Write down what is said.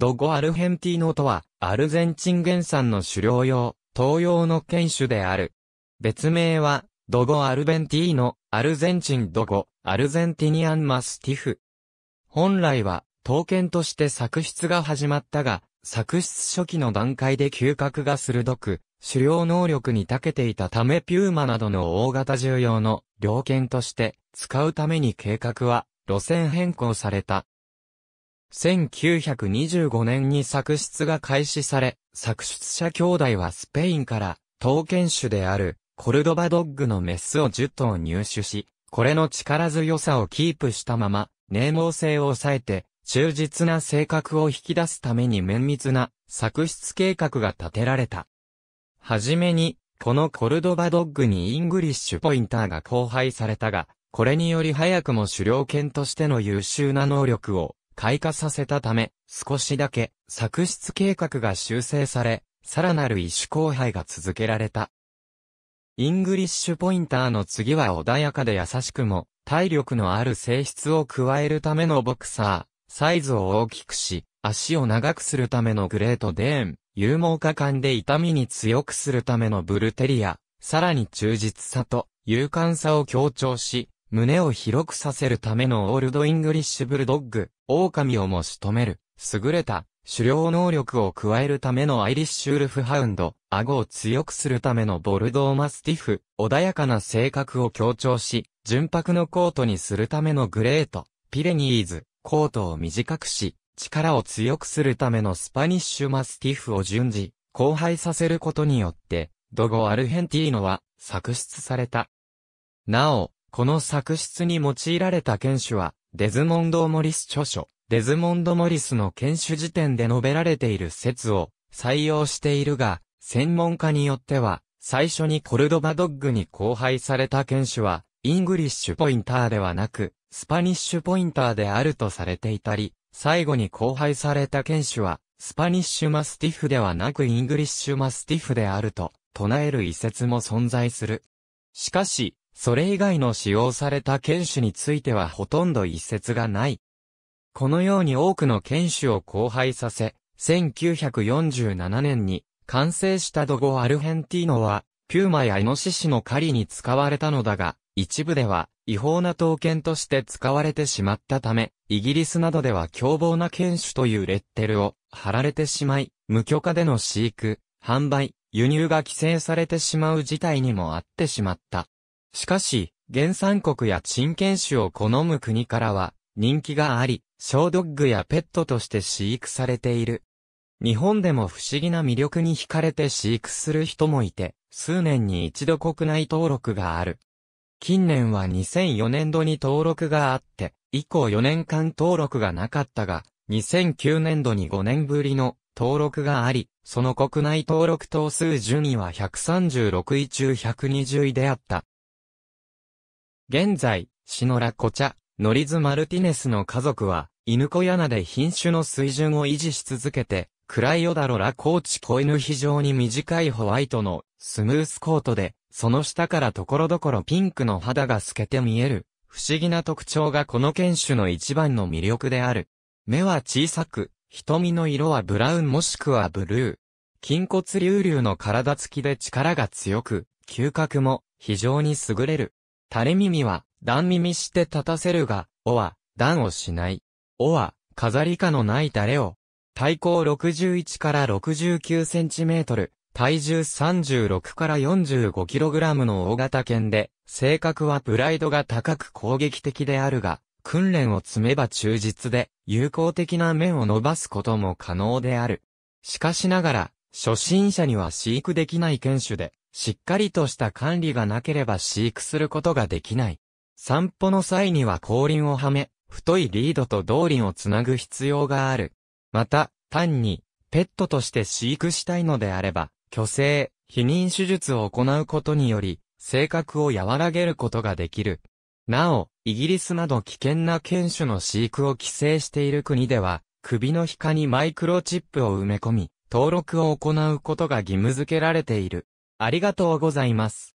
ドゴアルヘンティーノとは、アルゼンチン原産の狩猟用、東洋の犬種である。別名は、ドゴアルベンティーノ、アルゼンチンドゴ、アルゼンティニアンマスティフ。本来は、刀剣として作出が始まったが、作出初期の段階で嗅覚が鋭く、狩猟能力に長けていたためピューマなどの大型重要の猟犬として使うために計画は路線変更された。1925年に作出が開始され、作出者兄弟はスペインから、刀剣種である、コルドバドッグのメスを10頭入手し、これの力強さをキープしたまま、粘毛性を抑えて、忠実な性格を引き出すために綿密な作出計画が立てられた。はじめに、このコルドバドッグにイングリッシュポインターが交配されたが、これにより早くも狩猟犬としての優秀な能力を開花させたため、少しだけ作出計画が修正され、さらなる一種交配が続けられた。イングリッシュポインターの次は穏やかで優しくも、体力のある性質を加えるためのボクサー、サイズを大きくし、足を長くするためのグレートデーン、勇猛果敢で痛みに強くするためのブルテリア、さらに忠実さと勇敢さを強調し、胸を広くさせるためのオールドイングリッシュブルドッグ、狼をも仕留める、優れた、狩猟能力を加えるためのアイリッシュウルフハウンド、顎を強くするためのボルドーマスティフ、穏やかな性格を強調し、純白のコートにするためのグレート、ピレニーズ、コートを短くし、力を強くするためのスパニッシュマスティフを順次、交配させることによって、ドゴ・アルヘンティーノは、作出された。なお、この作出に用いられた犬種は、デズモンド・モリス著書、デズモンド・モリスの犬種辞典で述べられている説を採用しているが、専門家によっては、最初にコルドバドッグに交配された犬種は、イングリッシュポインターではなく、スパニッシュポインターであるとされていたり、最後に交配された犬種は、スパニッシュマスティフではなくイングリッシュマスティフであると唱える遺説も存在する。しかし、それ以外の使用された犬種についてはほとんど一説がない。このように多くの犬種を交配させ、1947年に完成したドゴ・アルヘンティーノは、ピューマやイノシシの狩りに使われたのだが、一部では違法な刀剣として使われてしまったため、イギリスなどでは凶暴な犬種というレッテルを貼られてしまい、無許可での飼育、販売、輸入が規制されてしまう事態にもあってしまった。しかし、原産国や陳犬種を好む国からは、人気があり、小ドッグやペットとして飼育されている。日本でも不思議な魅力に惹かれて飼育する人もいて、数年に一度国内登録がある。近年は2004年度に登録があって、以降4年間登録がなかったが、2009年度に5年ぶりの登録があり、その国内登録頭数順位は136位中120位であった。現在、シノラ・コチャ、ノリズ・マルティネスの家族は、犬小屋で品種の水準を維持し続けて、クライオダロラコーチ子犬非常に短いホワイトのスムースコートで、その下から所々ピンクの肌が透けて見える、不思議な特徴がこの犬種の一番の魅力である。目は小さく、瞳の色はブラウンもしくはブルー。筋骨隆々の体つきで力が強く、嗅覚も非常に優れる。垂れ耳は、段耳して立たせるが、おは、段をしない。おは、飾りかのない垂れを、体高61から69センチメートル、体重36から45キログラムの大型犬で、性格はプライドが高く攻撃的であるが、訓練を積めば忠実で、有効的な面を伸ばすことも可能である。しかしながら、初心者には飼育できない犬種で、しっかりとした管理がなければ飼育することができない。散歩の際には後輪をはめ、太いリードと動輪をつなぐ必要がある。また、単に、ペットとして飼育したいのであれば、虚勢、避妊手術を行うことにより、性格を和らげることができる。なお、イギリスなど危険な犬種の飼育を規制している国では、首の皮下にマイクロチップを埋め込み、登録を行うことが義務付けられている。ありがとうございます。